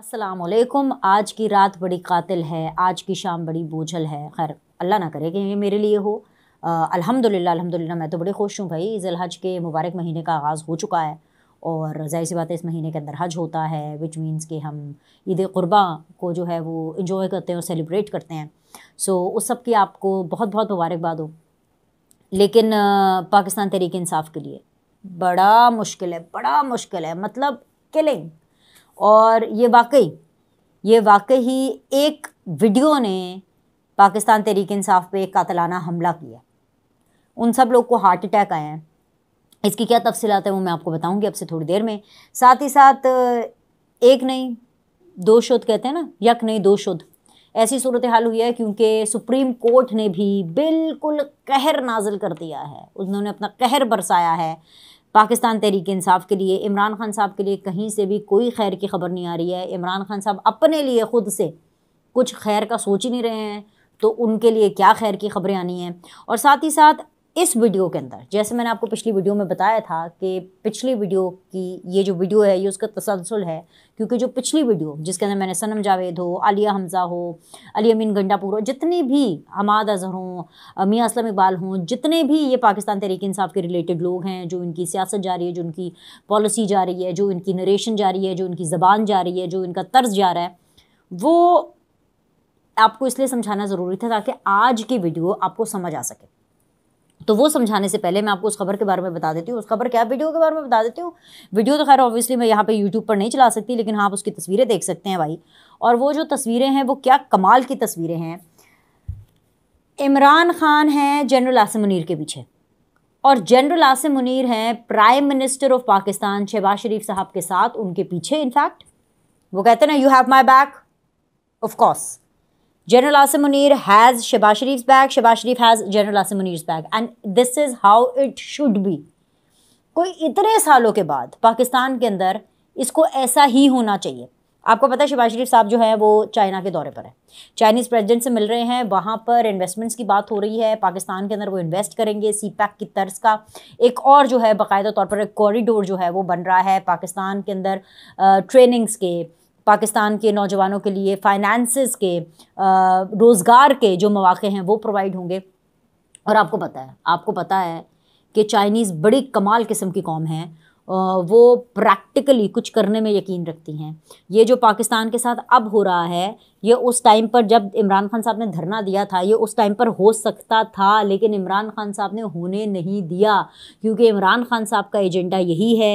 असलकुम आज की रात बड़ी कातिल है आज की शाम बड़ी बोझल है खैर अल्लाह ना करे कि ये मेरे लिए हो अल्हम्दुलिल्लाह अल्हम्दुलिल्लाह मैं तो बड़े खुश हूँ भाई इजल हज के मुबारक महीने का आगाज़ हो चुका है और जाहिर सी बात है इस महीने के अंदर हज होता है विच मीन्स कि हम ईद क़ुरबा को जो है वो इन्जॉय करते हैं और सेलिब्रेट करते हैं सो उस सब की आपको बहुत बहुत मुबारकबाद हो लेकिन पाकिस्तान तरीकानसाफ़ इंसाफ के लिए बड़ा मुश्किल है बड़ा मुश्किल है मतलब किलिंग और ये वाकई ये वाकई ही एक वीडियो ने पाकिस्तान तहरीक इंसाफ पे एक कातलाना हमला किया उन सब लोग को हार्ट अटैक आया है इसकी क्या तफसीत है वो मैं आपको बताऊंगी अब से थोड़ी देर में साथ ही साथ एक नहीं दो शुद्ध कहते हैं ना यक नहीं दो शुद्ध ऐसी सूरत हाल हुई है क्योंकि सुप्रीम कोर्ट ने भी बिल्कुल कहर नाजिल कर दिया है उन्होंने अपना कहर बरसाया है पाकिस्तान तहरीक इंसाफ के लिए इमरान खान साहब के लिए कहीं से भी कोई खैर की खबर नहीं आ रही है इमरान खान साहब अपने लिए ख़ुद से कुछ खैर का सोच ही नहीं रहे हैं तो उनके लिए क्या खैर की खबरें आनी हैं और साथ ही साथ इस वीडियो के अंदर जैसे मैंने आपको पिछली वीडियो में बताया था कि पिछली वीडियो की ये जो वीडियो है ये उसका तसलसल है क्योंकि जो पिछली वीडियो जिसके अंदर मैंने सनम जावेद हो आलिया हमज़ा हो अली अमीन गंडापुर हो जितने भी हमाद अजहर हों मियाँ असलम इकबाल हों जितने भी ये पाकिस्तान तहरीक इंसाफ के रिलेटेड लोग हैं जो इनकी सियासत जा रही है जो इनकी पॉलिसी जा रही है जो इनकी नरेशन जा रही है जो इनकी ज़बान जा रही है जो इनका तर्ज जा रहा है वो आपको इसलिए समझाना ज़रूरी था ताकि आज की वीडियो आपको समझ आ सके तो वो समझाने से पहले मैं आपको उस खबर के बारे में बता देती हूँ उस खबर क्या वीडियो के बारे में बता देती हूँ वीडियो तो खैर ऑब्वियसली मैं यहाँ पे यूट्यूब पर नहीं चला सकती लेकिन हाँ आप उसकी तस्वीरें देख सकते हैं भाई और वो जो तस्वीरें हैं वो क्या कमाल की तस्वीरें हैं इमरान खान हैं जनरल आसिम मुनीर के पीछे और जनरल आसिम मुनीर हैं prime minister of Pakistan Shahbaz Sharif साहब के साथ उनके पीछे इनफैक्ट वो कहते हैं ना you have my back of course General Asim Munir has Shahbaz Sharif's back, Shahbaz Sharif has General Asim Munir's back. And this is how it should be. कोई इतने सालों के बाद पाकिस्तान के अंदर इसको ऐसा ही होना चाहिए आपको पता है शबाज शरीफ साहब जो है वो चाइना के दौरे पर है चाइनीज़ प्रेसिडेंट से मिल रहे हैं वहाँ पर इन्वेस्टमेंट्स की बात हो रही है पाकिस्तान के अंदर वो इन्वेस्ट करेंगे सी पैक की तर्ज का एक और जो है बाकायदा तौर पर एक कॉरिडोर जो है वो बन रहा है पाकिस्तान के अंदर ट्रेनिंग्स के पाकिस्तान के नौजवानों के लिए फाइनेंसेस के रोज़गार के जो मौाक़े हैं वो प्रोवाइड होंगे और आपको पता है आपको पता है कि चाइनीज़ बड़ी कमाल किस्म की कौम है वो प्रैक्टिकली कुछ करने में यकीन रखती हैं ये जो पाकिस्तान के साथ अब हो रहा है ये उस टाइम पर जब इमरान खान साहब ने धरना दिया था ये उस टाइम पर हो सकता था लेकिन इमरान खान साहब ने होने नहीं दिया क्योंकि इमरान खान साहब का एजेंडा यही है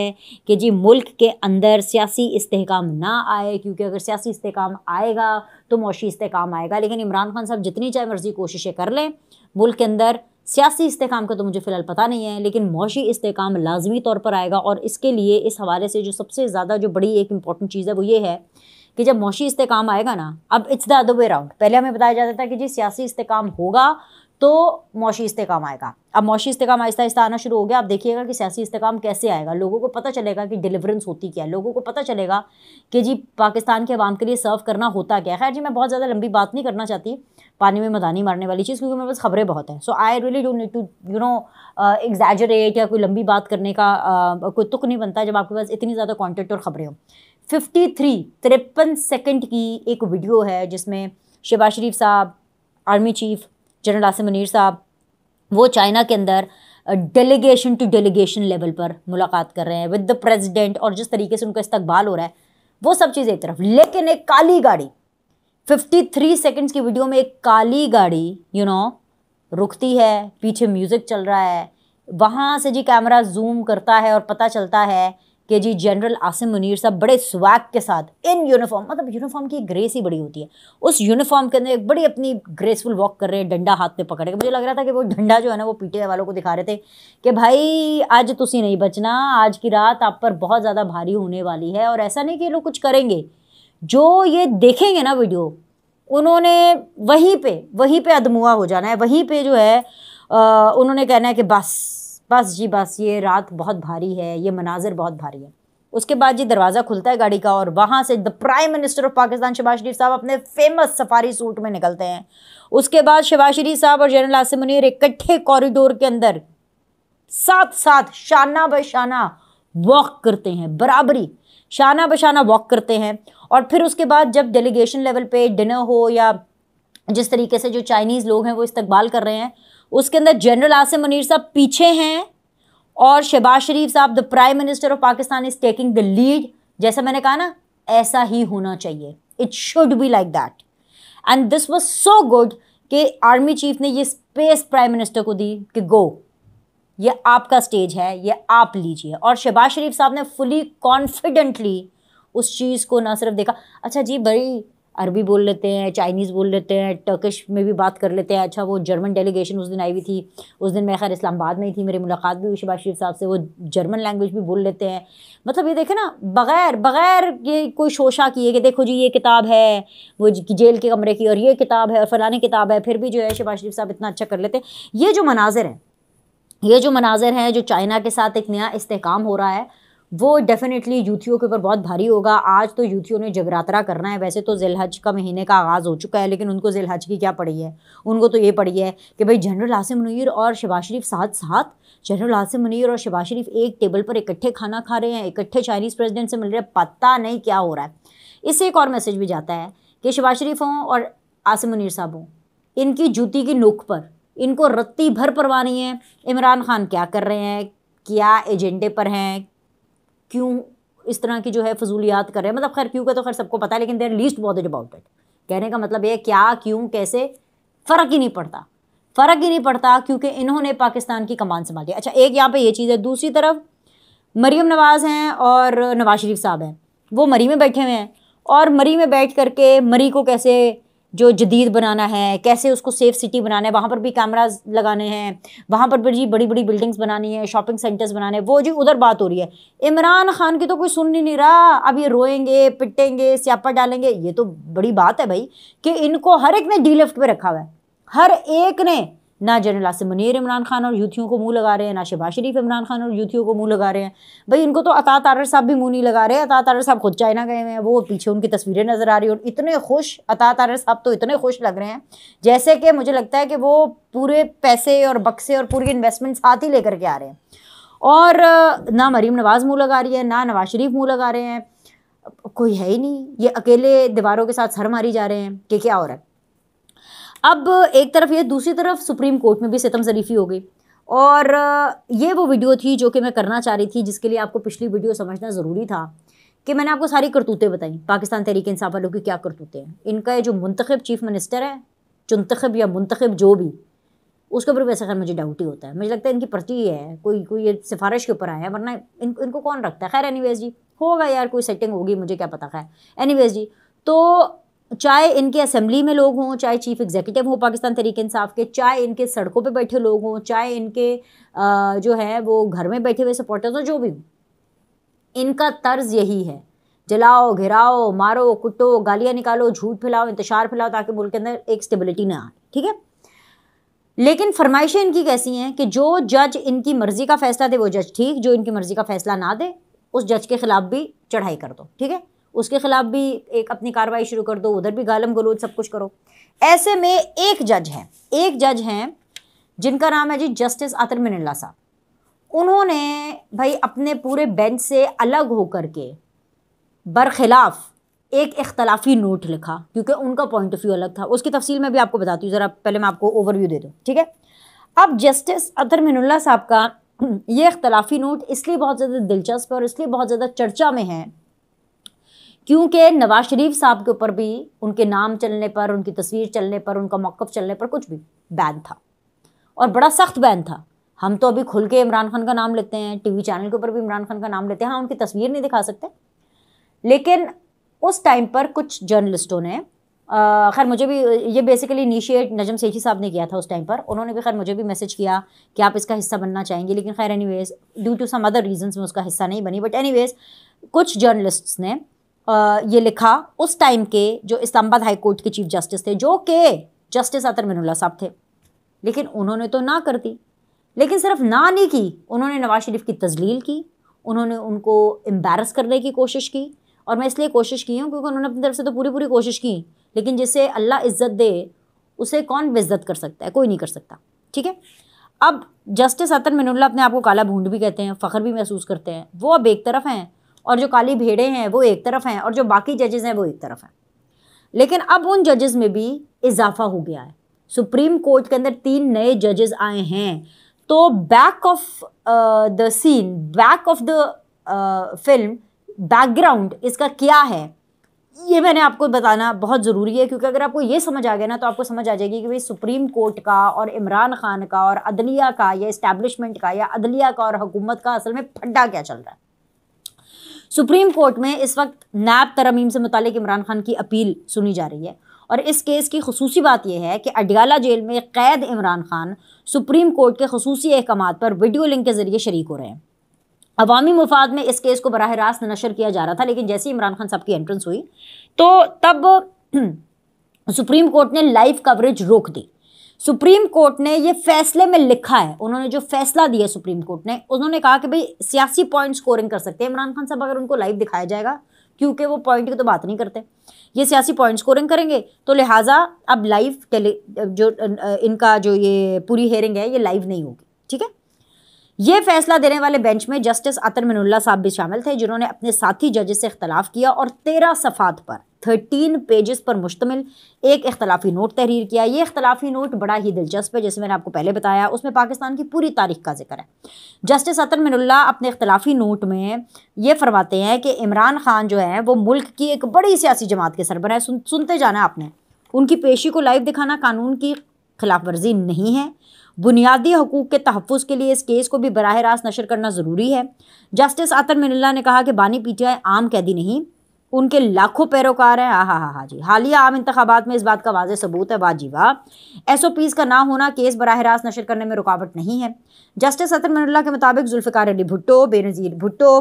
कि जी मुल्क के अंदर सियासी इस्तेकाम ना आए क्योंकि अगर सियासी इस्तेकाम आएगा तो मौशी इस्तेकाम आएगा लेकिन इमरान खान साहब जितनी चाहे मर्ज़ी कोशिशें कर लें मुल्क के अंदर सियासी इसकाम का तो मुझे फ़िलहाल पता नहीं है लेकिन मौशी इसकाम लाजमी तौर पर आएगा और इसके लिए इस हवाले से जो सबसे ज़्यादा जो बड़ी एक इंपॉर्टेंट चीज़ है वो ये है कि जब मौशी इसकाम आएगा ना अब it's the other way round पहले हमें बताया जाता था कि जी सियासी इसकाम होगा तो मौशी इस्तेकाम आएगा अब मौशी इस्तेकाम आहिस्ता आहिस्ता आना शुरू हो गया आप देखिएगा कि सियासी इस्तेकाम कैसे आएगा लोगों को पता चलेगा कि डिलीवरेंस होती क्या है लोगों को पता चलेगा कि जी पाकिस्तान के अवाम के लिए सर्व करना होता क्या खैर जी मैं बहुत ज़्यादा लंबी बात नहीं करना चाहती पानी में मदानी मारने वाली चीज़ क्योंकि मेरे पास खबरें बहुत हैं so I really don't need to you know exaggerate या कोई लंबी बात करने का uh, कोई तुक नहीं बनता जब आपके पास इतनी ज़्यादा कॉन्टेंट और खबरें हों फिफ्टी थ्री तिरपन सेकेंड की एक वीडियो है जिसमें शहबाज शरीफ साहब army chief general Asim Munir साहब वो चाइना के अंदर डेलीगेशन टू डेलीगेशन लेवल पर मुलाकात कर रहे हैं विद द प्रेसिडेंट और जिस तरीके से उनका इस्तकबाल हो रहा है वो सब चीज़ एक तरफ लेकिन एक काली गाड़ी 53 सेकेंड्स की वीडियो में एक काली गाड़ी यू you नो know, रुकती है पीछे म्यूज़िक चल रहा है वहाँ से जी कैमरा जूम करता है और पता चलता है कि जी जनरल आसिम मुनीर साहब बड़े स्वैग के साथ इन यूनिफॉर्म मतलब यूनिफॉर्म की ग्रेस ही बड़ी होती है उस यूनिफॉर्म के अंदर एक बड़ी अपनी ग्रेसफुल वॉक कर रहे हैं डंडा हाथ में पकड़ के मुझे लग रहा था कि वो डंडा जो है ना वो पीटे वालों को दिखा रहे थे कि भाई आज तुम्हें नहीं बचना आज की रात आप पर बहुत ज़्यादा भारी होने वाली है और ऐसा नहीं कि लोग कुछ करेंगे जो ये देखेंगे ना वीडियो उन्होंने वहीं पर वहीं पर अदमुआ हो जाना है वहीं पर जो है उन्होंने कहना है कि बस बस जी बस ये रात बहुत भारी है ये मनाजिर बहुत भारी है उसके बाद जी दरवाज़ा खुलता है गाड़ी का और वहाँ से the prime minister of Pakistan Shahbaz Sharif साहब अपने फेमस सफारी सूट में निकलते हैं उसके बाद शबाज शरीफ साहब और जनरल आसिम मुनीर इकट्ठे कॉरिडोर के अंदर साथ साथ शाना बशाना वॉक करते हैं बराबरी शाना बशाना वॉक करते हैं और फिर उसके बाद जब डेलीगेशन लेवल पे डिनर हो या जिस तरीके से जो चाइनीज़ लोग हैं वो इस्तकबाल कर रहे हैं उसके अंदर जनरल आसिम मुनीर साहब पीछे हैं और शहबाज शरीफ साहब the prime minister of Pakistan is taking the lead जैसा मैंने कहा ना ऐसा ही होना चाहिए it should be like that and this was so good कि आर्मी चीफ ने ये स्पेस प्राइम मिनिस्टर को दी कि गो ये आपका स्टेज है ये आप लीजिए और शहबाज शरीफ साहब ने फुली कॉन्फिडेंटली उस चीज़ को ना सिर्फ देखा अच्छा जी बड़ी अरबी बोल लेते हैं चाइनीज़ बोल लेते हैं टर्किश में भी बात कर लेते हैं अच्छा वो जर्मन डेलीगेशन उस दिन आई हुई थी उस दिन मैं खैर इस्लामाबाद में ही थी मेरी मुलाकात भी हुई शबाज शरीफ साहब से वो जर्मन लैंग्वेज भी बोल लेते हैं मतलब ये देखे ना बग़ैर बग़ैर ये कोई शोशा किए कि देखो जी ये किताब है वो जेल के कमरे की और ये किताब है और फलानी किताब है फिर भी जो है शबाज शरीफ साहब इतना अच्छा कर लेते हैं ये जो मनाजिर हैं ये जो मनाजिर हैं जो चाइना के साथ एक नया इसकाम हो रहा है वो डेफिनेटली यूथियों के ऊपर बहुत भारी होगा आज तो यूथियों ने जगरात्रा करना है वैसे तो जिलहज का महीने का आगाज़ हो चुका है लेकिन उनको जिलहज की क्या पड़ी है उनको तो ये पड़ी है कि भाई जनरल आसिम मुनैर और शबाज शरीफ साथ साथ जनरल आसिम मुनैर और शबाज शरीफ एक टेबल पर इकट्ठे खाना खा रहे हैं इकट्ठे चाइनीज़ प्रेजिडेंट से मिल रहे हैं पता नहीं क्या हो रहा है इससे एक और मैसेज भी जाता है कि शबाज शरीफ हों और आसिम मुनर साहब हों इनकी जूती की नोक पर इनको रत्ती भर परवानी है इमरान खान क्या कर रहे हैं क्या एजेंडे पर हैं क्यों इस तरह की जो है फजूलियात कर रहे हैं मतलब खैर क्यों का तो खैर सबको पता है लेकिन they're least bothered about it कहने का मतलब ये क्या क्यों कैसे फ़र्क ही नहीं पड़ता फ़र्क ही नहीं पड़ता क्योंकि इन्होंने पाकिस्तान की कमान संभाली अच्छा एक यहाँ पर ये चीज़ है दूसरी तरफ मरीम नवाज़ हैं और नवाज शरीफ साहब हैं वो मरी में बैठे हुए हैं और मरी में बैठ करके मरी को कैसे जो जदीद बनाना है कैसे उसको सेफ़ सिटी बनाना है वहाँ पर भी कैमराज लगाने हैं वहाँ पर भी जी बड़ी बड़ी बिल्डिंग्स बनानी है शॉपिंग सेंटर्स बनाने वो जी उधर बात हो रही है इमरान खान की तो कोई सुन ही नहीं रहा अब ये रोएंगे पिटेंगे स्यापा डालेंगे ये तो बड़ी बात है भाई कि इनको हर एक ने डी लेफ्ट पर रखा हुआ है हर एक ने ना जनरल आसिम मुनीर इमरान खान और यूथियों को मुंह लगा रहे हैं ना शहबाज शरीफ इमरान खान और यूथियों को मुंह लगा रहे हैं भाई इनको तो अता तारर साहब भी मुंह नहीं लगा रहे अता तारर साहब खुद चाइना गए हुए हैं वो पीछे उनकी तस्वीरें नज़र आ रही हैं और इतने खुश अता तारर साहब तो इतने खुश लग रहे हैं जैसे कि मुझे लगता है कि वो पूरे पैसे और बक्से और पूरी इन्वेस्टमेंट साथ ही लेकर के आ रहे हैं और ना मरीम नवाज़ मुँह लगा रही है ना नवाज शरीफ मुँह लगा रहे हैं कोई है ही नहीं ये अकेले दीवारों के साथ सर मारी जा रहे हैं कि क्या हो रहा है अब एक तरफ ये दूसरी तरफ सुप्रीम कोर्ट में भी सितम शरीफी हो गई और ये वो वीडियो थी जो कि मैं करना चाह रही थी जिसके लिए आपको पिछली वीडियो समझना ज़रूरी था कि मैंने आपको सारी करतूतें बताई पाकिस्तान तहरीक इंसाफ वालों की क्या करतूतें हैं इनका जो मुंतखब चीफ मिनिस्टर है चुनतखब या मुंतखब जो भी उसके ऊपर वैसे खैर मुझे डाउट ही होता है मुझे लगता है इनकी पर्ची ही है कोई कोई ये सिफारिश के ऊपर आया है वरना इन इनको कौन रखता है खैर एनी जी होगा यार कोई सेटिंग होगी मुझे क्या पता खैर एनी जी तो चाहे इनके असेंबली में लोग हों चाहे चीफ एग्जीक्यूटिव हो पाकिस्तान तरीके इंसाफ के चाहे इनके सड़कों पे बैठे लोग हों चाहे इनके आ, जो है वो घर में बैठे हुए सपोर्टर्स हों जो भी हों इनका तर्ज यही है जलाओ घिराओ मारो कुटो गालियाँ निकालो झूठ फैलाओ इंतजार फैलाओ ताकि मुल्क के अंदर एक स्टेबिलिटी ना आए ठीक है लेकिन फरमाइशें इनकी कैसी हैं कि जो जज इनकी मर्ज़ी का फैसला दे वो जज ठीक जो इनकी मर्ज़ी का फैसला ना दे उस जज के ख़िलाफ़ भी चढ़ाई कर दो ठीक है उसके खिलाफ भी एक अपनी कार्रवाई शुरू कर दो उधर भी गालम गलोज सब कुछ करो ऐसे में एक जज है एक जज हैं जिनका नाम है जी जस्टिस अतर मिनल्ला साहब उन्होंने भाई अपने पूरे बेंच से अलग होकर के बरखिलाफ़ एक इख्तलाफी नोट लिखा क्योंकि उनका पॉइंट ऑफ व्यू अलग था उसकी तफसील में भी आपको बताती हूँ ज़रा पहले मैं आपको ओवरव्यू दे दूँ ठीक है अब जस्टिस अतर मिनुल्ला साहब का ये इख्तलाफी नोट इसलिए बहुत ज़्यादा दिलचस्प है और इसलिए बहुत ज़्यादा चर्चा में है क्योंकि नवाज शरीफ साहब के ऊपर भी उनके नाम चलने पर उनकी तस्वीर चलने पर उनका मौक़ चलने पर कुछ भी बैन था और बड़ा सख्त बैन था हम तो अभी खुल के इमरान खान का नाम लेते हैं टीवी चैनल के ऊपर भी इमरान खान का नाम लेते हैं हाँ उनकी तस्वीर नहीं दिखा सकते लेकिन उस टाइम पर कुछ जर्नलिस्टों ने खैर मुझे भी ये बेसिकली इनिशिएट नजम सेठी साहब ने किया था उस टाइम पर उन्होंने भी खैर मुझे भी मैसेज किया कि आप इसका हिस्सा बनना चाहेंगे लेकिन खैर anyways due to some other reasons में उसका हिस्सा नहीं बनी बट एनीवेज कुछ जर्नलिस्ट्स ने ये लिखा उस टाइम के जो इस्लामाबाद हाई कोर्ट के चीफ जस्टिस थे जो के जस्टिस अतर मिनुल्ला साहब थे लेकिन उन्होंने तो ना कर दी लेकिन सिर्फ ना नहीं की उन्होंने नवाज शरीफ की तजलील की उन्होंने उनको एम्बेरस करने की कोशिश की और मैं इसलिए कोशिश की हूँ क्योंकि उन्होंने अपनी तरफ से तो पूरी पूरी कोशिश की लेकिन जिसे अल्लाह इज्जत दे उसे कौन बेज़त कर सकता है कोई नहीं कर सकता ठीक है अब जस्टिस अतर मिनुल्ला अपने आप को काला भूड भी कहते हैं फ़ख्र भी महसूस करते हैं वो अब एक तरफ हैं और जो काली भेड़े हैं वो एक तरफ हैं और जो बाकी जजेस हैं वो एक तरफ हैं लेकिन अब उन जजेस में भी इजाफा हो गया है सुप्रीम कोर्ट के अंदर तीन नए जजेस आए हैं तो back of the scene back of the film background इसका क्या है ये मैंने आपको बताना बहुत ज़रूरी है क्योंकि अगर आपको ये समझ आ गया ना तो आपको समझ आ जाएगी कि भाई सुप्रीम कोर्ट का और इमरान खान का और अदलिया का या इस्टेब्लिशमेंट का या अदलिया का और हुकूमत का असल में फड्डा क्या चल रहा है सुप्रीम कोर्ट में इस वक्त नैब तरमीम से मुतल इमरान खान की अपील सुनी जा रही है और इस केस की खसूसी बात यह है कि अडियाला जेल में कैद इमरान खान सुप्रीम कोर्ट के खसूसी अहकाम पर वीडियो लिंक के ज़रिए शरीक हो रहे हैं अवामी मुफाद में इस केस को बरह रास्त नशर किया जा रहा था लेकिन जैसे ही इमरान खान साहब की एंट्रेंस हुई तो तब सुप्रीम कोर्ट ने लाइव कवरेज रोक दी सुप्रीम कोर्ट ने ये फैसले में लिखा है उन्होंने जो फैसला दिया सुप्रीम कोर्ट ने उन्होंने कहा कि भाई सियासी पॉइंट स्कोरिंग कर सकते हैं इमरान खान साहब अगर उनको लाइव दिखाया जाएगा क्योंकि वो पॉइंट की तो बात नहीं करते ये सियासी पॉइंट स्कोरिंग करेंगे तो लिहाजा अब लाइव टेली जो इनका जो ये पूरी हेयरिंग है ये लाइव नहीं होगी ठीक है ये फैसला देने वाले बेंच में जस्टिस अतर मिनुल्ला साहब भी शामिल थे जिन्होंने अपने साथी जजेस से इख्तलाफ किया और तेरह सफ़ात पर थर्टीन पेजेस पर मुश्तमिल एक इख्तलाफी नोट तहरीर किया ये इख्तलाफी नोट बड़ा ही दिलचस्प है जैसे मैंने आपको पहले बताया उसमें पाकिस्तान की पूरी तारीख का जिक्र है जस्टिस अतर मिनुल्ला अपने इख्तलाफी नोट में ये फरमाते हैं कि इमरान खान जो है वो मुल्क की एक बड़ी सियासी जमात के सरबरा है सुन, सुनते जाना आपने उनकी पेशी को लाइव दिखाना कानून की खिलाफ वर्जी नहीं है बुनियादी हकूक़ के तहफ़ के लिए इस केस को भी बरह रास्त नशर करना ज़रूरी है जस्टिस आतर मिनल्ला ने कहा कि बानी पीटीआई आम कैदी नहीं उनके लाखों पैरोकार हैं हाँ हाँ हाँ जी हालिया आम इंतबात में इस बात का वाज सबूत है वाह वाह एस ओ पीज़ का ना होना केस बरह रास्त नशर करने में रुकावट नहीं है जस्टिस अतर मिनल्ला के मुताबिक जुल्फ़ार अली भुट्टो बेनज़ीर भुट्टो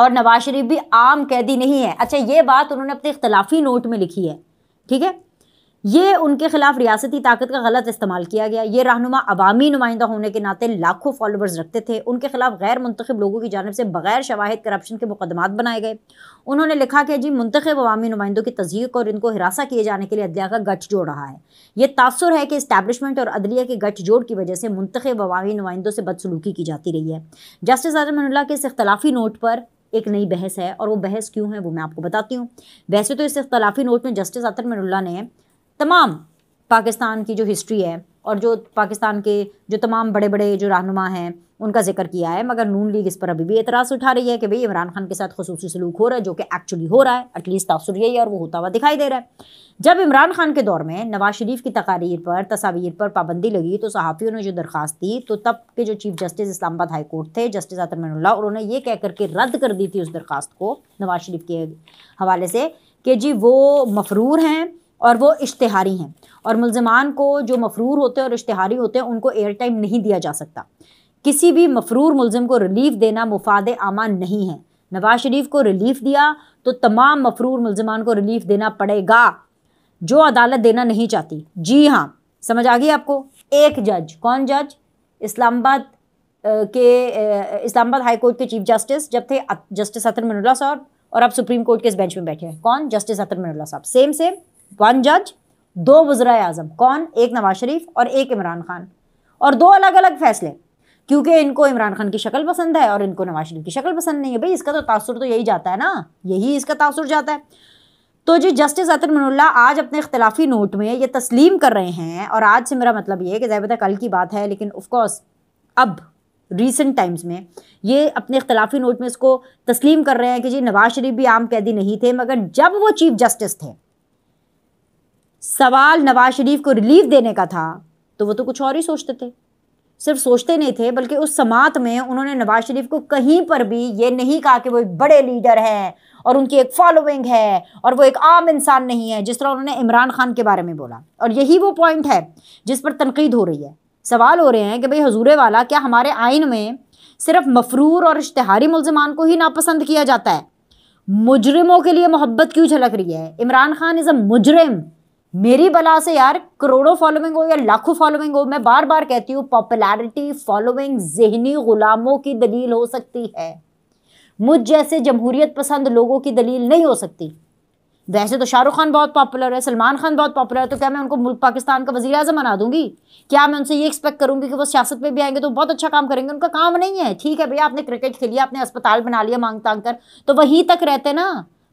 और नवाज शरीफ भी आम कैदी नहीं है अच्छा ये बात उन्होंने अपने इख्तलाफी नोट में लिखी है ठीक है ये उनके खिलाफ रियासती ताकत का गलत इस्तेमाल किया गया ये रहनुमा अवामी नुमाइंदा होने के नाते लाखों फॉलोअर्स रखते थे उनके खिलाफ गैर मुंतब लोगों की जानब से बगैर शवाहद करप्शन के मुकदमा बनाए गए उन्होंने लिखा कि जी मुंतब अवामी नुमाइंदों की तजीक और इनको हिरासा किए जाने के लिए अदलिया का गठ जोड़ रहा है यह तासर है कि इस्टेबलिशमेंट और अदलिया के गठ जोड़ की वजह से मुंतब अवामी नुमाइंदों से बदसलूकी की जाती रही है जस्टिस आजमल्ला के इस इख्तलाफी नोट पर एक नई बहस है और वो बहस क्यों है वो मैं आपको बताती हूँ वैसे तो इस इख्तलाफी नोट में जस्टिस आतर मनुल्ला ने तमाम पाकिस्तान की जो हिस्ट्री है और जो पाकिस्तान के जो तमाम बड़े बड़े जो रहनुमा हैं उनका जिक्र किया है मगर नून लीग इस पर अभी भी एतराज़ उठा रही है कि भाई इमरान खान के साथ खसूसी सलूक हो रहा है जो कि एक्चुअली हो रहा है एटलीस्ट तासर यही है और वो होता हुआ दिखाई दे रहा है जब इमरान खान के दौर में नवाज शरीफ की तकारीर पर तस्वीर पर पाबंदी लगी तो सहाफ़ियों ने जो दरख्वास्त दी तो तब के जो chief justice Islamabad high court थे जस्टिस आतमनुल्ला उन्होंने ये कह करके रद्द कर दी थी उस दरख्वास्त को नवाज शरीफ के हवाले से कि जी वो मफरूर हैं और वो इश्तहारी हैं और मुलजमान को जो मफरूर होते हैं और इश्तहारी होते हैं उनको एयर टाइम नहीं दिया जा सकता किसी भी मफरूर मुलजम को रिलीफ देना मुफाद आमा नहीं है नवाज शरीफ को रिलीफ दिया तो तमाम मफरूर मुलजमान को रिलीफ देना पड़ेगा जो अदालत देना नहीं चाहती जी हाँ समझ आ गई आपको एक जज कौन जज इस्लामाबाद के इस्लामाबाद हाई कोर्ट के चीफ जस्टिस जब थे जस्टिस अतर मनुल्ला साहब और अब सुप्रीम कोर्ट के इस बेंच में बैठे हैं कौन जस्टिस अतर मनुल्ला साहब सेम सेम वन जज दो वज्रा आजम कौन एक नवाज शरीफ और एक इमरान खान और दो अलग अलग फैसले क्योंकि इनको इमरान खान की शक्ल पसंद है और इनको नवाज शरीफ की शक्ल पसंद नहीं है भाई इसका तो तासुर तो यही जाता है ना यही इसका तासुर जाता है तो जी जस्टिस अतर मनुल्ला आज अपने इख्तलाफी नोट में ये तस्लीम कर रहे हैं और आज से मेरा मतलब ये है कि ज़ायबा कल की बात है लेकिन ऑफकोर्स अब रिसेंट टाइम्स में ये अपने इख्तलाफी नोट में इसको तस्लीम कर रहे हैं कि जी नवाज शरीफ भी आम कैदी नहीं थे मगर जब वो चीफ जस्टिस थे सवाल नवाज शरीफ को रिलीफ देने का था तो वो तो कुछ और ही सोचते थे सिर्फ सोचते नहीं थे बल्कि उस समात में उन्होंने नवाज शरीफ को कहीं पर भी ये नहीं कहा कि वो एक बड़े लीडर हैं और उनकी एक फॉलोइंग है और वो एक आम इंसान नहीं है जिस तरह उन्होंने इमरान खान के बारे में बोला और यही वो पॉइंट है जिस पर तनकीद हो रही है सवाल हो रहे हैं कि भाई हजूरे वाला क्या हमारे आइन में सिर्फ मफरूर और इश्तहारी मुलजमान को ही नापसंद किया जाता है मुजरमों के लिए मोहब्बत क्यों झलक रही है इमरान खान इज़ अ मुजरम मेरी बला से यार करोड़ों फॉलोइंग हो या लाखों फॉलोइंग हो मैं बार बार कहती हूँ पॉपुलैरिटी फॉलोइंग जहनी गुलामों की दलील हो सकती है मुझ जैसे जमहूरियत पसंद लोगों की दलील नहीं हो सकती वैसे तो शाहरुख खान बहुत पॉपुलर है सलमान खान बहुत पॉपुलर है तो क्या मैं उनको मुल्क पाकिस्तान का वजी अजम बना दूंगी क्या मैं उनसे ये एक्सपेक्ट करूंगी कि वो सियासत में भी आएंगे तो बहुत अच्छा काम करेंगे उनका काम नहीं है ठीक है भैया आपने क्रिकेट खेलिया आपने अस्पताल बना लिया मांग तांग कर तो वहीं तक रहते ना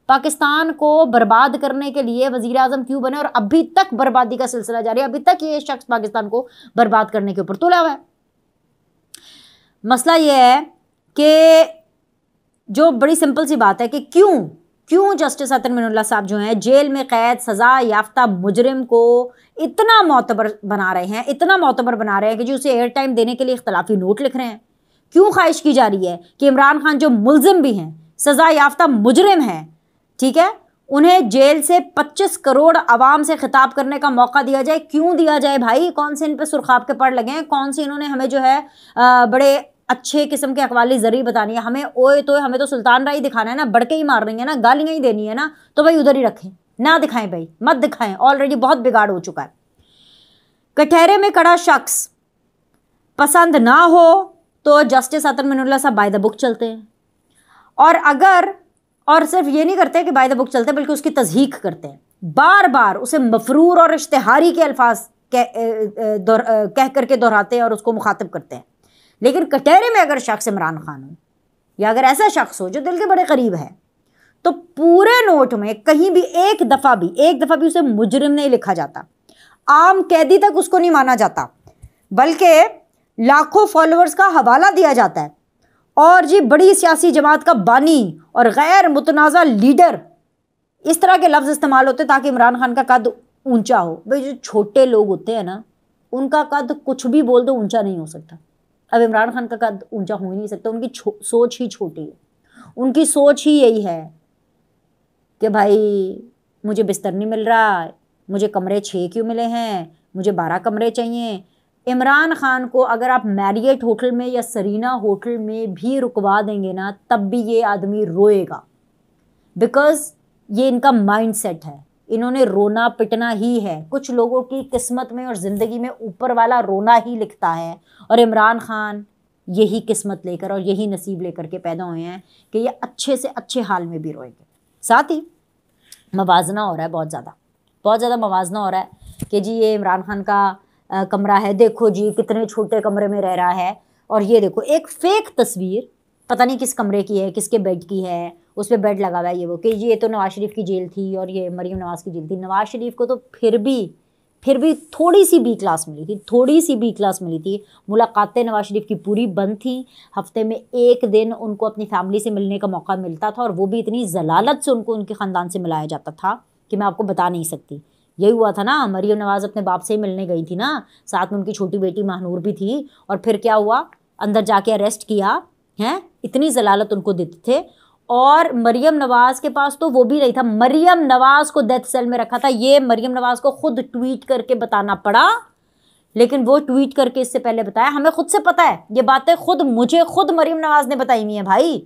पाकिस्तान को बर्बाद करने के लिए वजीर अजम क्यों बने और अभी तक बर्बादी का सिलसिला जारी है अभी तक ये शख्स पाकिस्तान को बर्बाद करने के ऊपर तुला हुआ है मसला ये है कि जो बड़ी सिंपल सी बात है कि क्यों क्यों जस्टिस अतन मिनुल्ला साहब जो हैं जेल में कैद सज़ा याफ्ता मुजरिम को इतना मोतबर बना रहे हैं इतना मोतबर बना रहे हैं कि जो उसे एयर टाइम देने के लिए इख्तलाफी नोट लिख रहे हैं क्यों ख्वाहिश की जा रही है कि इमरान खान जो मुलजिम भी हैं सज़ा याफ्ता मुजरिम हैं ठीक है उन्हें जेल से 25 करोड़ आवाम से खिताब करने का मौका दिया जाए क्यों दिया जाए भाई कौन से इन पर सुरखाब के पड़ लगे हैं कौन से इन्होंने हमें जो है आ, बड़े अच्छे किस्म के अकवाली जरिए बतानी है हमें ओए तो हमें तो सुल्तान राय दिखाना है ना बड़के ही मार रही है ना गालियाँ ही देनी है ना तो भाई उधर ही रखें ना दिखाएं भाई मत दिखाएं ऑलरेडी बहुत बिगाड़ हो चुका है कटहरे में कड़ा शख्स पसंद ना हो तो जस्टिस अतर मिनुल्ला साहब बाय द बुक चलते हैं और अगर और सिर्फ ये नहीं करते कि बाय द बुक चलते हैं बल्कि उसकी तजहीक करते हैं बार बार उसे मफरूर और इश्तहारी के अल्फाज कह, कह करके दोहराते हैं और उसको मुखातब करते हैं लेकिन कटहरे में अगर शख्स इमरान खान हो या अगर ऐसा शख्स हो जो दिल के बड़े करीब है तो पूरे नोट में कहीं भी एक दफ़ा भी एक दफ़ा भी उसे मुजरिम नहीं लिखा जाता आम कैदी तक उसको नहीं माना जाता बल्कि लाखों फॉलोअर्स का हवाला दिया जाता है और जी बड़ी सियासी जमात का बानी और गैर मुतनाज़ लीडर इस तरह के लफ्ज़ इस्तेमाल होते ताकि इमरान खान का कद ऊंचा हो भाई जो छोटे लोग होते हैं ना उनका कद कुछ भी बोल दो ऊंचा नहीं हो सकता अब इमरान खान का कद ऊंचा हो ही नहीं सकता उनकी सोच ही छोटी है उनकी सोच ही यही है कि भाई मुझे बिस्तर नहीं मिल रहा मुझे कमरे छः क्यों मिले हैं मुझे बारह कमरे चाहिए इमरान खान को अगर आप मैरियट होटल में या सरीना होटल में भी रुकवा देंगे ना तब भी ये आदमी रोएगा बिकॉज ये इनका माइंड सेट है इन्होंने रोना पिटना ही है कुछ लोगों की किस्मत में और ज़िंदगी में ऊपर वाला रोना ही लिखता है और इमरान खान यही किस्मत लेकर और यही नसीब लेकर के पैदा हुए हैं कि ये अच्छे से अच्छे हाल में भी रोएंगे साथ ही मवाजना हो रहा है बहुत ज़्यादा बहुत ज़्यादा मवाजना हो रहा है कि जी ये इमरान खान का कमरा है देखो जी कितने छोटे कमरे में रह रहा है और ये देखो एक फेक तस्वीर पता नहीं किस कमरे की है किसके बेड की है उस पर बेड लगा हुआ है ये वो कि ये तो नवाज शरीफ की जेल थी और ये मरीम नवाज की जेल थी नवाज शरीफ को तो फिर भी फिर भी थोड़ी सी बी क्लास मिली थी थोड़ी सी बी क्लास मिली थी मुलाकातें नवाज शरीफ की पूरी बंद थी हफ्ते में एक दिन उनको अपनी फैमिली से मिलने का मौका मिलता था और वो भी इतनी जलालत से उनको उनके ख़ानदान से मिलाया जाता था कि मैं आपको बता नहीं सकती यही हुआ था ना मरियम नवाज़ अपने बाप से ही मिलने गई थी ना साथ में उनकी छोटी बेटी महानूर भी थी और फिर क्या हुआ अंदर जाके अरेस्ट किया हैं इतनी जलालत उनको देते थे और मरियम नवाज़ के पास तो वो भी नहीं था मरियम नवाज़ को डेथ सेल में रखा था ये मरियम नवाज़ को खुद ट्वीट करके बताना पड़ा लेकिन वो ट्वीट करके इससे पहले बताया हमें खुद से पता है ये बातें खुद मुझे खुद मरियम नवाज़ ने बताई हुई है भाई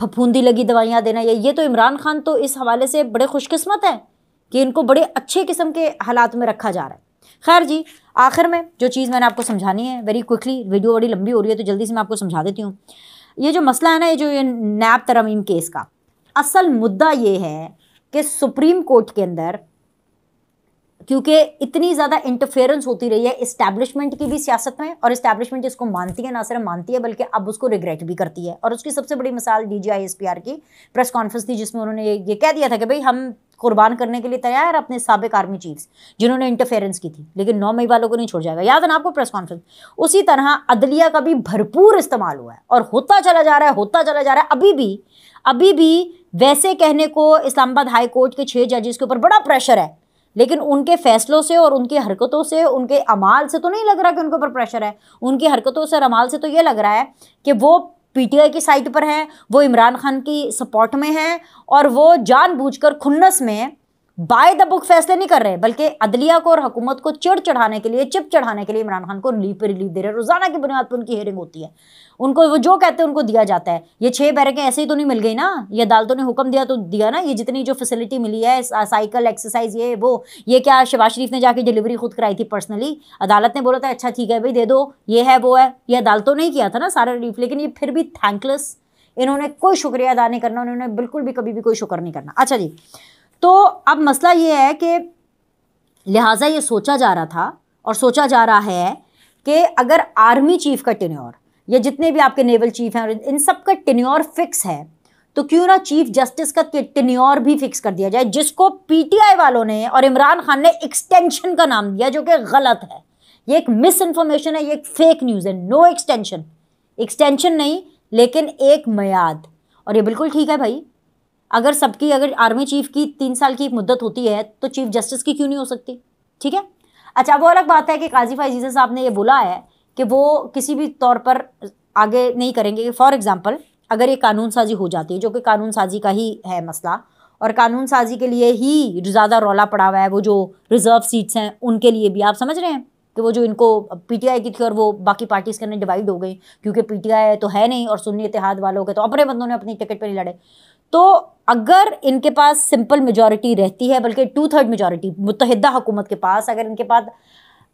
फफूंदी लगी दवाइयाँ देना ये ये तो इमरान खान तो इस हवाले से बड़े खुशकिस्मत हैं कि इनको बड़े अच्छे किस्म के हालात में रखा जा रहा है खैर जी आखिर में जो चीज़ मैंने आपको समझानी है वेरी क्विकली वीडियो बड़ी लंबी हो रही है तो जल्दी से मैं आपको समझा देती हूँ ये जो मसला है ना ये जो ये नैब तरमीम केस का असल मुद्दा ये है कि सुप्रीम कोर्ट के अंदर क्योंकि इतनी ज़्यादा इंटरफेरेंस होती रही है इस्टेब्लिशमेंट की भी सियासत में और इस्टेब्लिशमेंट इसको मानती है ना सिर्फ मानती है बल्कि अब उसको रिग्रेट भी करती है और उसकी सबसे बड़ी मिसाल D G I S P R की प्रेस कॉन्फ्रेंस थी जिसमें उन्होंने ये कह दिया था कि भाई हम कुर्बान करने के लिए तैयार है अपने सबक आर्मी चीफ्स जिन्होंने इंटरफेरेंस की थी लेकिन नौ मई वालों को नहीं छोड़ जाएगा याद है ना आपको प्रेस कॉन्फ्रेंस उसी तरह अदलिया का भी भरपूर इस्तेमाल हुआ है और होता चला जा रहा है होता चला जा रहा है अभी भी अभी भी वैसे कहने को इस्लामाबाद हाई कोर्ट के छः जजेस के ऊपर बड़ा प्रेशर है लेकिन उनके फैसलों से और उनकी हरकतों से उनके अमाल से तो नहीं लग रहा कि उनके ऊपर प्रेशर है उनकी हरकतों से और अमाल से तो ये लग रहा है कि वो पीटीआई की साइट पर हैं वो इमरान खान की सपोर्ट में हैं और वो जानबूझकर खुन्नस में बाय द बुक फैसले नहीं कर रहे बल्कि अदलिया को और हुकूमत को चिड़ चढ़ाने के लिए चिप चढ़ाने के लिए इमरान खान को रिलीफ पर रिलीफ दे रहे हैं रोजाना की बुनियाद पर उनकी हेयरिंग होती है उनको वो जो कहते हैं उनको दिया जाता है ये छह बैरकें ऐसे ही तो नहीं मिल गई ना ये अदालतों ने हुक्म दिया तो दिया ना ये जितनी जो फैसिलिटी मिली है साइकिल एक्सरसाइज ये वो ये क्या शबाज शरीफ ने जाके डिलीवरी खुद कराई थी पर्सनली अदालत ने बोला था अच्छा ठीक है भाई दे दो ये है वो है ये अदालतों ने ही किया था ना सारा रिलीफ लेकिन ये फिर भी थैंकलेस इन्होंने कोई शुक्रिया अदा नहीं करना उन्होंने बिल्कुल भी कभी भी कोई शुक्र नहीं करना अच्छा जी तो अब मसला ये है कि लिहाजा ये सोचा जा रहा था और सोचा जा रहा है कि अगर आर्मी चीफ का टेन्योर या जितने भी आपके नेवल चीफ हैं और इन सब का टेन्योर फिक्स है तो क्यों ना चीफ जस्टिस का टेन्योर भी फिक्स कर दिया जाए जिसको पीटीआई वालों ने और इमरान खान ने एक्सटेंशन का नाम दिया जो कि गलत है ये एक मिस इन्फॉर्मेशन है ये एक फेक न्यूज़ है नो एक्सटेंशन एक्सटेंशन नहीं लेकिन एक मैाद और ये बिल्कुल ठीक है भाई अगर सबकी अगर आर्मी चीफ की तीन साल की मुद्दत होती है तो चीफ जस्टिस की क्यों नहीं हो सकती ठीक है अच्छा वो अलग बात है कि काजी फाइजीजा साहब ने ये बोला है कि वो किसी भी तौर पर आगे नहीं करेंगे फॉर एग्ज़ाम्पल अगर ये कानून साजी हो जाती है जो कि कानून साजी का ही है मसला और कानून साजी के लिए ही ज़्यादा रौला पड़ा हुआ है वो जो रिज़र्व सीट्स हैं उनके लिए भी आप समझ रहे हैं कि वो जो इनको पीटीआई की थी और वो बाकी पार्टीज़ के अंदर डिवाइड हो गई क्योंकि पीटीआई तो है नहीं और सुन्नी इतिहाद वालों के तो अपने बंदों ने अपनी टिकट पर नहीं लड़े तो अगर इनके पास सिंपल मेजॉरिटी रहती है बल्कि टू थर्ड मेजॉरिटी मुतहदा हुकूमत के पास अगर इनके पास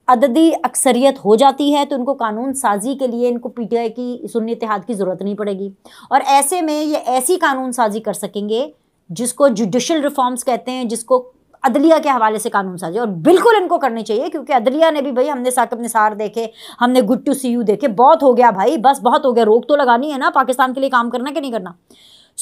अददी अक्सरियत हो जाती है तो इनको कानून साजी के लिए इनको पी टी आई की सुन्नी इतिहाद की ज़रूरत नहीं पड़ेगी और ऐसे में ये ऐसी कानून साजी कर सकेंगे जिसको जुडिशल रिफॉर्म्स कहते हैं जिसको अदलिया के हवाले से कानून साजी और बिल्कुल इनको करनी चाहिए क्योंकि अदलिया ने भी भाई हमने साकिब निसार देखे हमने गुड टू सी यू देखे बहुत हो गया भाई बस बहुत हो गया रोक तो लगानी है ना पाकिस्तान के लिए काम करना कि नहीं करना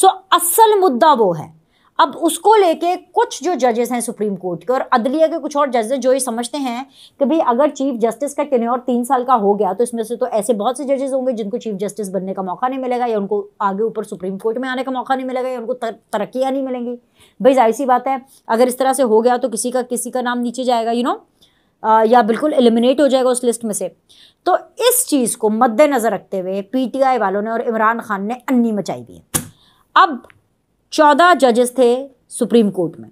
सो असल मुद्दा वो है अब उसको लेके कुछ जो जजेस हैं सुप्रीम कोर्ट के और अदलिया के कुछ और जजेस जो ये समझते हैं कि भाई अगर चीफ जस्टिस का टेन्योर तीन साल का हो गया तो इसमें से तो ऐसे बहुत से जजेस होंगे जिनको चीफ जस्टिस बनने का मौका नहीं मिलेगा या उनको आगे ऊपर सुप्रीम कोर्ट में आने का मौका नहीं मिलेगा या उनको तर, तरक्कियाँ नहीं मिलेंगी भाई जाहिर सी बात है अगर इस तरह से हो गया तो किसी का किसी का नाम नीचे जाएगा यू नो या बिल्कुल एलिमिनेट हो जाएगा उस लिस्ट में से तो इस चीज़ को मद्देनज़र रखते हुए पी वालों ने और इमरान खान ने अन्नी मचाई दी है अब चौदह जजेस थे सुप्रीम कोर्ट में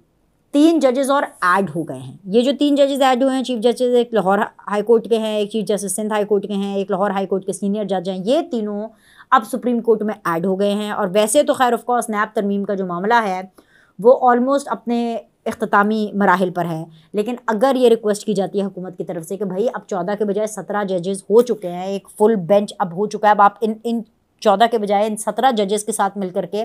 तीन जजेस और ऐड हो गए हैं ये जो तीन जजेस ऐड हुए हैं चीफ जस्टिस एक लाहौर हाई कोर्ट के हैं एक chief justice Sindh high court के हैं एक लाहौर हाई कोर्ट के सीनियर जज हैं ये तीनों अब सुप्रीम कोर्ट में ऐड हो गए हैं और वैसे तो खैर ऑफकोर्स नैब तरमीम का जो मामला है वो ऑलमोस्ट अपने अख्तामी मराहल पर है लेकिन अगर ये रिक्वेस्ट की जाती है हुकूमत की तरफ से कि भाई अब चौदह के बजाय सत्रह जजेस हो चुके हैं एक फुल बेंच अब हो चुका है अब आप इन इन चौदह के बजाय इन सत्रह जजेस के साथ मिलकर के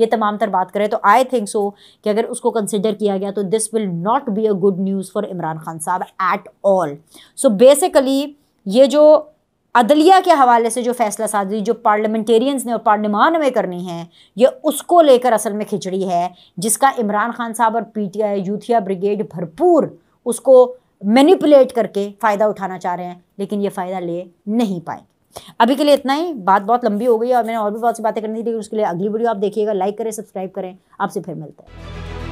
ये तमाम तर बात करें तो आई थिंक सो कि अगर उसको कंसिडर किया गया तो this will not be a good news for Imran Khan साहब एट ऑल सो बेसिकली ये जो अदलिया के हवाले से जो फैसला साजी जो पार्लियामेंटेरियंस ने और पार्लियामान में करनी है ये उसको लेकर असल में खिचड़ी है जिसका इमरान खान साहब और पीटीआई यूथिया ब्रिगेड भरपूर उसको मैनिपुलेट करके फ़ायदा उठाना चाह रहे हैं लेकिन ये फ़ायदा ले नहीं पाएंगे अभी के लिए इतना ही बात बहुत लंबी हो गई और मैंने और भी बहुत सी बातें करनी थी उसके लिए अगली वीडियो आप देखिएगा लाइक करें सब्सक्राइब करें आपसे फिर मिलते हैं